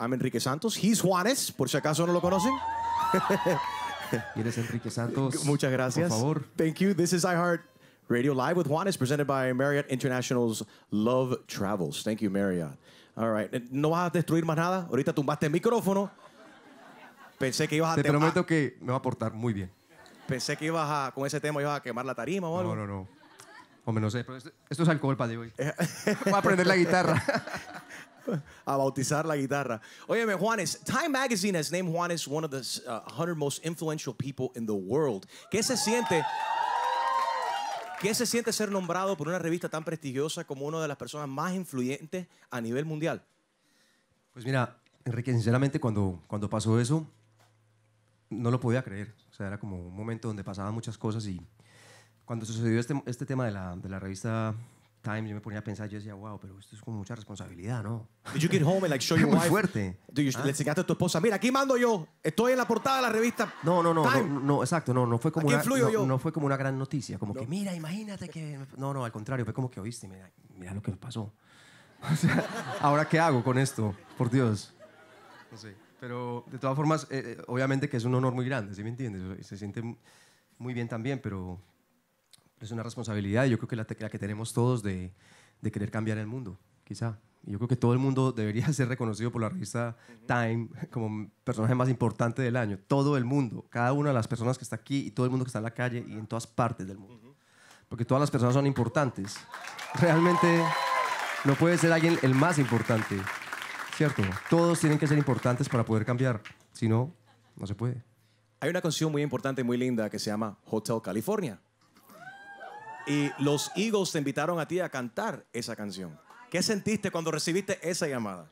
I'm Enrique Santos. He's Juanes, por si acaso no lo conocen. es Enrique Santos. Muchas gracias. Por favor. Thank you. This is iHeart Radio Live with Juanes, presented by Marriott International's Love Travels. Thank you, Marriott. All right. No vas a destruir más nada. Ahorita tumbaste el micrófono. Pensé que ibas a... Te prometo que me va a portar muy bien. Pensé que ibas a... Con ese tema ibas a quemar la tarima o algo. No, no, no. Hombre, no sé. esto, esto es alcohol para de hoy. Voy a aprender la guitarra. a bautizar la guitarra. Óyeme, Juanes, Time Magazine has named Juanes one of the 100 uh, most influential people in the world. ¿Qué se siente? ¿Qué se siente ser nombrado por una revista tan prestigiosa como una de las personas más influyentes a nivel mundial? Pues mira, Enrique, sinceramente cuando, cuando pasó eso, no lo podía creer. O sea, era como un momento donde pasaban muchas cosas y cuando sucedió este, este tema de la, de la revista Time, yo me ponía a pensar, yo decía, wow, pero esto es con mucha responsabilidad, ¿no? Did you get home and like show your Muy fuerte. Ah. Le enseñaste a tu esposa, mira, aquí mando yo, estoy en la portada de la revista. No, no, no, no, exacto, no, no fue como una, no, fue como una gran noticia, como que mira, imagínate que, no, no, al contrario, fue como que oíste, mira, mira lo que pasó. O sea, ahora qué hago con esto, por Dios. No sé, pero de todas formas, eh, eh, obviamente que es un honor muy grande, ¿sí me entiendes? Se siente muy bien también, pero es una responsabilidad, y yo creo que la, la que tenemos todos de, querer cambiar el mundo, quizá. Yo creo que todo el mundo debería ser reconocido por la revista Time como personaje más importante del año. Todo el mundo, cada una de las personas que está aquí y todo el mundo que está en la calle y en todas partes del mundo. Porque todas las personas son importantes. Realmente no puede ser alguien el más importante, ¿cierto? Todos tienen que ser importantes para poder cambiar. Si no, no se puede. Hay una canción muy importante, muy linda, que se llama Hotel California. Y los Eagles te invitaron a ti a cantar esa canción. ¿Qué sentiste cuando recibiste esa llamada?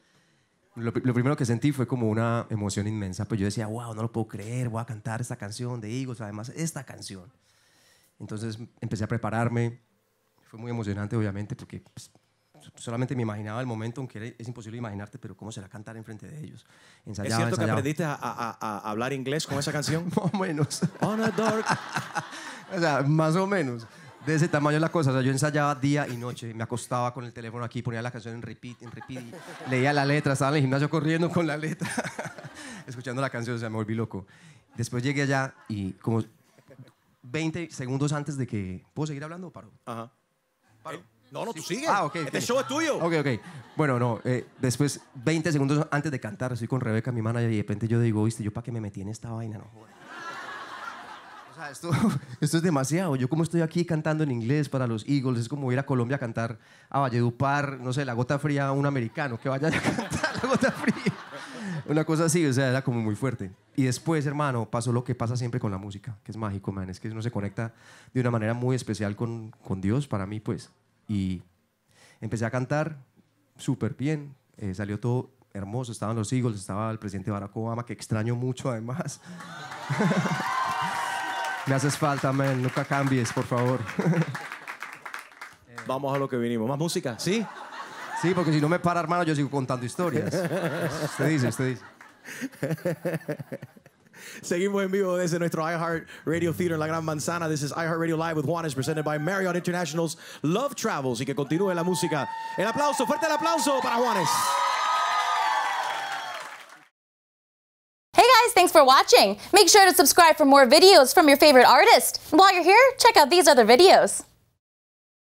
Lo, primero que sentí fue como una emoción inmensa, pues yo decía, wow, no lo puedo creer, voy a cantar esta canción de Eagles, además esta canción. Entonces empecé a prepararme, fue muy emocionante obviamente, porque pues, solamente me imaginaba el momento, aunque es imposible imaginarte, pero cómo será cantar enfrente de ellos. ¿Es cierto que aprendiste a, a, hablar inglés con esa canción? más o menos. On a dark... o sea, más o menos de ese tamaño la cosa. O sea, yo ensayaba día y noche, me acostaba con el teléfono aquí, ponía la canción en repeat, en repeat, leía la letra, estaba en el gimnasio corriendo con la letra, escuchando la canción, o sea, me volví loco. Después llegué allá y como 20 segundos antes de que... ¿Puedo seguir hablando o paro? Ajá. Eh, no, no, tú sigue. Ah, ok. Este show es tuyo. Ok, ok. Bueno, no, eh, después, 20 segundos antes de cantar, estoy con Rebeca, mi manager, y de repente yo digo, viste, yo para qué me metí en esta vaina, no joder. esto, es demasiado. Yo como estoy aquí cantando en inglés para los Eagles, es como ir a Colombia a cantar a Valledupar, no sé, La Gota Fría a un americano, que vaya a cantar La Gota Fría. Una cosa así, o sea, era como muy fuerte. Y después, hermano, pasó lo que pasa siempre con la música, que es mágico, man. Es que uno se conecta de una manera muy especial con, con Dios, para mí, pues. Y empecé a cantar súper bien, eh, salió todo hermoso, estaban los Eagles, estaba el presidente Barack Obama, que extraño mucho además. Me haces falta, man. Nunca cambies, por favor. Vamos a lo que vinimos. ¿Más música? ¿Sí? Sí, porque si no me para, hermano, yo sigo contando historias. usted dice, usted dice. Seguimos en vivo desde nuestro iHeart Radio Theater en la Gran Manzana. This is iHeart Radio Live with Juanes, presented by Marriott International's Love Travels. Y que continúe la música. El aplauso, fuerte el aplauso para Juanes. thanks for watching. Make sure to subscribe for more videos from your favorite artist. while you're here, check out these other videos.